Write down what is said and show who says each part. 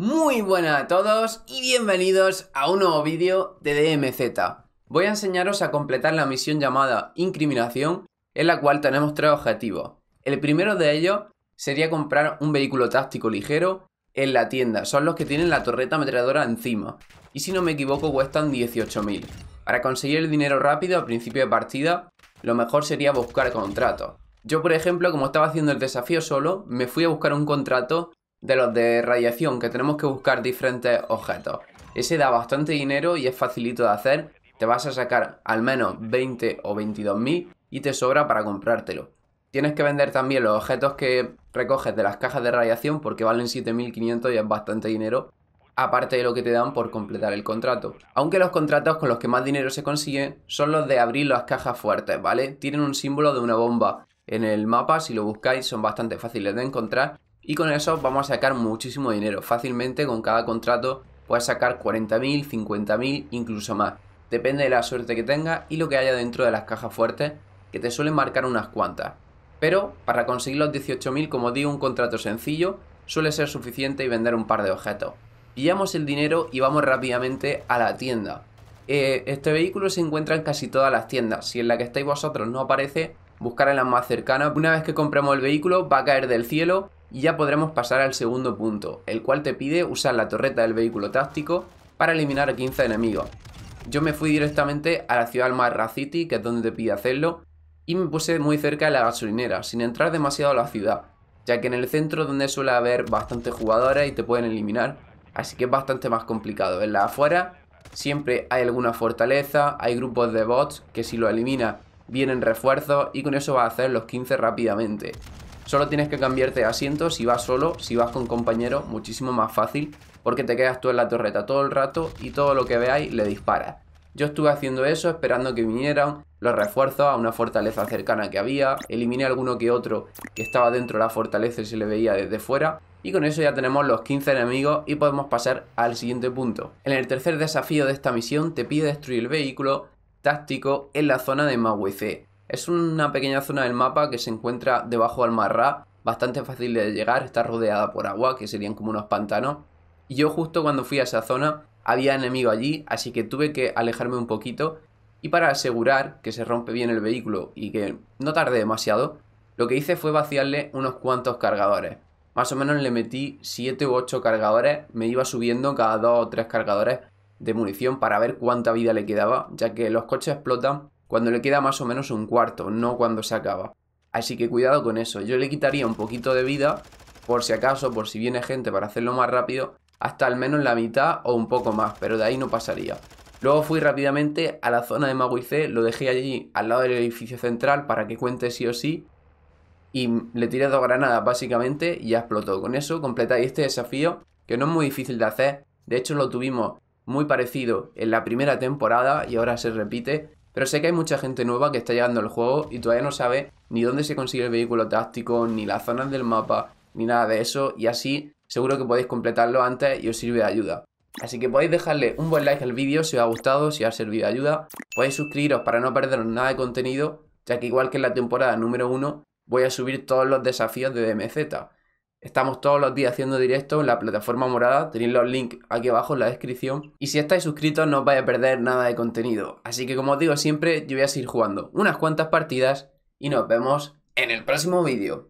Speaker 1: Muy buenas a todos y bienvenidos a un nuevo vídeo de DMZ. Voy a enseñaros a completar la misión llamada Incriminación, en la cual tenemos tres objetivos. El primero de ellos sería comprar un vehículo táctico ligero en la tienda, son los que tienen la torreta ametralladora encima, y si no me equivoco cuestan 18.000. Para conseguir el dinero rápido a principio de partida, lo mejor sería buscar contratos. Yo por ejemplo, como estaba haciendo el desafío solo, me fui a buscar un contrato de los de radiación, que tenemos que buscar diferentes objetos. Ese da bastante dinero y es facilito de hacer. Te vas a sacar al menos 20 o 22 mil y te sobra para comprártelo. Tienes que vender también los objetos que recoges de las cajas de radiación porque valen 7.500 y es bastante dinero, aparte de lo que te dan por completar el contrato. Aunque los contratos con los que más dinero se consigue son los de abrir las cajas fuertes, ¿vale? Tienen un símbolo de una bomba en el mapa, si lo buscáis son bastante fáciles de encontrar y con eso vamos a sacar muchísimo dinero. Fácilmente con cada contrato puedes sacar 40.000, 50.000, incluso más. Depende de la suerte que tenga y lo que haya dentro de las cajas fuertes, que te suelen marcar unas cuantas. Pero para conseguir los 18.000, como digo, un contrato sencillo suele ser suficiente y vender un par de objetos. Pillamos el dinero y vamos rápidamente a la tienda. Eh, este vehículo se encuentra en casi todas las tiendas. Si en la que estáis vosotros no aparece, buscar en las más cercanas. Una vez que compremos el vehículo, va a caer del cielo y ya podremos pasar al segundo punto, el cual te pide usar la torreta del vehículo táctico para eliminar a 15 enemigos. Yo me fui directamente a la ciudad Marra City, que es donde te pide hacerlo, y me puse muy cerca de la gasolinera, sin entrar demasiado a la ciudad, ya que en el centro donde suele haber bastantes jugadores y te pueden eliminar, así que es bastante más complicado. En la afuera siempre hay alguna fortaleza, hay grupos de bots que si lo elimina vienen refuerzos y con eso vas a hacer los 15 rápidamente. Solo tienes que cambiarte de asiento si vas solo, si vas con compañero, muchísimo más fácil, porque te quedas tú en la torreta todo el rato y todo lo que veáis le dispara. Yo estuve haciendo eso esperando que vinieran los refuerzos a una fortaleza cercana que había, eliminé alguno que otro que estaba dentro de la fortaleza y se le veía desde fuera, y con eso ya tenemos los 15 enemigos y podemos pasar al siguiente punto. En el tercer desafío de esta misión te pide destruir el vehículo táctico en la zona de Mawese. Es una pequeña zona del mapa que se encuentra debajo del marrá, bastante fácil de llegar, está rodeada por agua, que serían como unos pantanos. Y yo justo cuando fui a esa zona había enemigo allí, así que tuve que alejarme un poquito. Y para asegurar que se rompe bien el vehículo y que no tarde demasiado, lo que hice fue vaciarle unos cuantos cargadores. Más o menos le metí 7 u 8 cargadores, me iba subiendo cada 2 o 3 cargadores de munición para ver cuánta vida le quedaba, ya que los coches explotan cuando le queda más o menos un cuarto, no cuando se acaba. Así que cuidado con eso, yo le quitaría un poquito de vida, por si acaso, por si viene gente para hacerlo más rápido, hasta al menos la mitad o un poco más, pero de ahí no pasaría. Luego fui rápidamente a la zona de Mago C, lo dejé allí al lado del edificio central para que cuente sí o sí. Y le tiré dos granadas básicamente y ya explotó. Con eso completáis este desafío que no es muy difícil de hacer. De hecho lo tuvimos muy parecido en la primera temporada y ahora se repite. Pero sé que hay mucha gente nueva que está llegando al juego y todavía no sabe ni dónde se consigue el vehículo táctico, ni las zonas del mapa, ni nada de eso, y así seguro que podéis completarlo antes y os sirve de ayuda. Así que podéis dejarle un buen like al vídeo si os ha gustado, si os ha servido de ayuda. Podéis suscribiros para no perderos nada de contenido, ya que igual que en la temporada número 1, voy a subir todos los desafíos de DMZ. Estamos todos los días haciendo directo en la plataforma morada, tenéis los links aquí abajo en la descripción. Y si estáis suscritos no os vais a perder nada de contenido. Así que como os digo siempre, yo voy a seguir jugando unas cuantas partidas y nos vemos en el próximo vídeo.